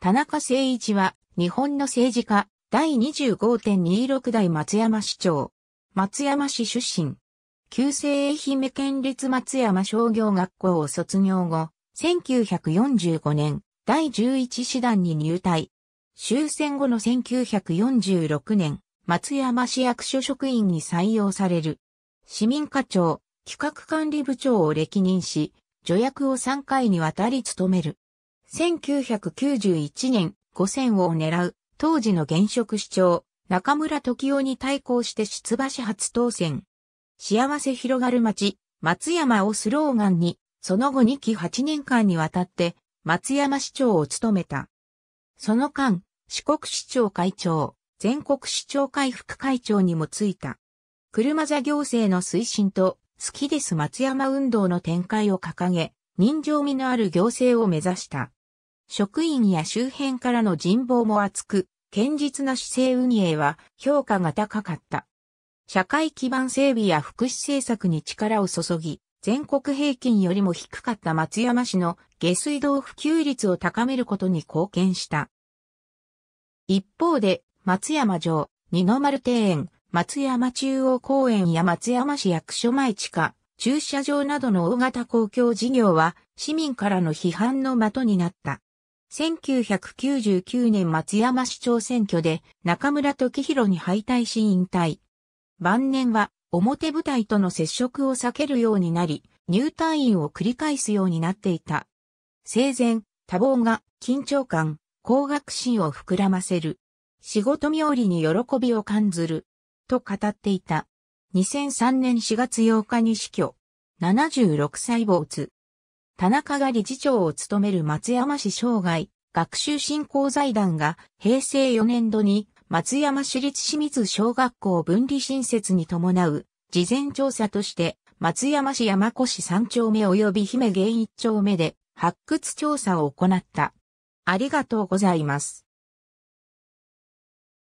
田中誠一は、日本の政治家、第25.26代松山市長。松山市出身。旧制愛媛県立松山商業学校を卒業後、1945年、第11師団に入隊。終戦後の1946年、松山市役所職員に採用される。市民課長、企画管理部長を歴任し、助役を3回にわたり務める。1991年5000を狙う当時の現職市長中村時夫に対抗して出馬し初当選。幸せ広がる街、松山をスローガンに、その後2期8年間にわたって松山市長を務めた。その間、四国市長会長、全国市長会副会長にもついた。車座行政の推進と、好きです松山運動の展開を掲げ、人情味のある行政を目指した。職員や周辺からの人望も厚く、堅実な市政運営は評価が高かった。社会基盤整備や福祉政策に力を注ぎ、全国平均よりも低かった松山市の下水道普及率を高めることに貢献した。一方で、松山城、二の丸庭園、松山中央公園や松山市役所前地下、駐車場などの大型公共事業は市民からの批判の的になった。1999年松山市長選挙で中村時広に敗退し引退。晩年は表舞台との接触を避けるようになり、入退院を繰り返すようになっていた。生前、多忙が緊張感、高学心を膨らませる。仕事冥利に喜びを感ずる。と語っていた。2003年4月8日に死去。76歳没。田中が理事長を務める松山市生涯学習振興財団が平成4年度に松山市立清水小学校分離新設に伴う事前調査として松山市山古市3丁目及び姫源1丁目で発掘調査を行った。ありがとうございます。